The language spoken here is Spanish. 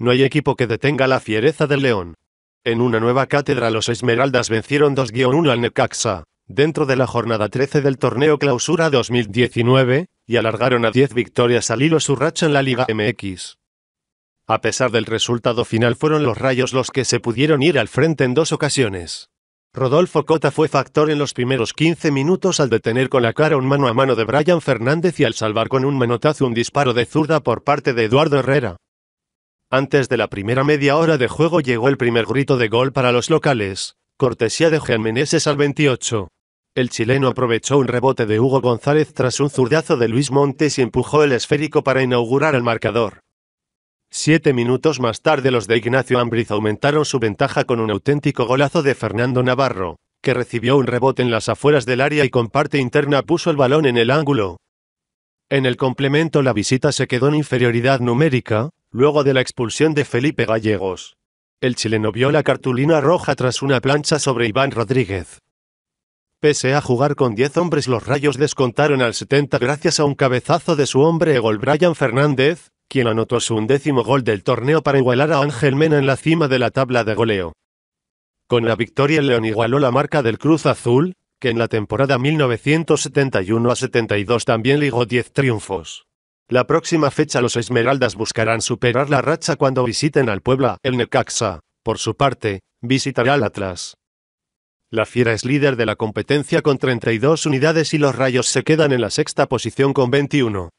No hay equipo que detenga la fiereza del León. En una nueva cátedra los Esmeraldas vencieron 2-1 al Necaxa, dentro de la jornada 13 del torneo Clausura 2019, y alargaron a 10 victorias al hilo su racha en la Liga MX. A pesar del resultado final fueron los Rayos los que se pudieron ir al frente en dos ocasiones. Rodolfo Cota fue factor en los primeros 15 minutos al detener con la cara un mano a mano de Brian Fernández y al salvar con un menotazo un disparo de zurda por parte de Eduardo Herrera. Antes de la primera media hora de juego llegó el primer grito de gol para los locales, cortesía de Juan al 28. El chileno aprovechó un rebote de Hugo González tras un zurdazo de Luis Montes y empujó el esférico para inaugurar el marcador. Siete minutos más tarde los de Ignacio Ambriz aumentaron su ventaja con un auténtico golazo de Fernando Navarro, que recibió un rebote en las afueras del área y con parte interna puso el balón en el ángulo. En el complemento la visita se quedó en inferioridad numérica, Luego de la expulsión de Felipe Gallegos, el chileno vio la cartulina roja tras una plancha sobre Iván Rodríguez. Pese a jugar con 10 hombres, los rayos descontaron al 70 gracias a un cabezazo de su hombre gol Brian Fernández, quien anotó su undécimo gol del torneo para igualar a Ángel Mena en la cima de la tabla de goleo. Con la victoria, el León igualó la marca del Cruz Azul, que en la temporada 1971 a 72 también ligó 10 triunfos. La próxima fecha los Esmeraldas buscarán superar la racha cuando visiten al Puebla. El Necaxa, por su parte, visitará al Atlas. La Fiera es líder de la competencia con 32 unidades y los Rayos se quedan en la sexta posición con 21.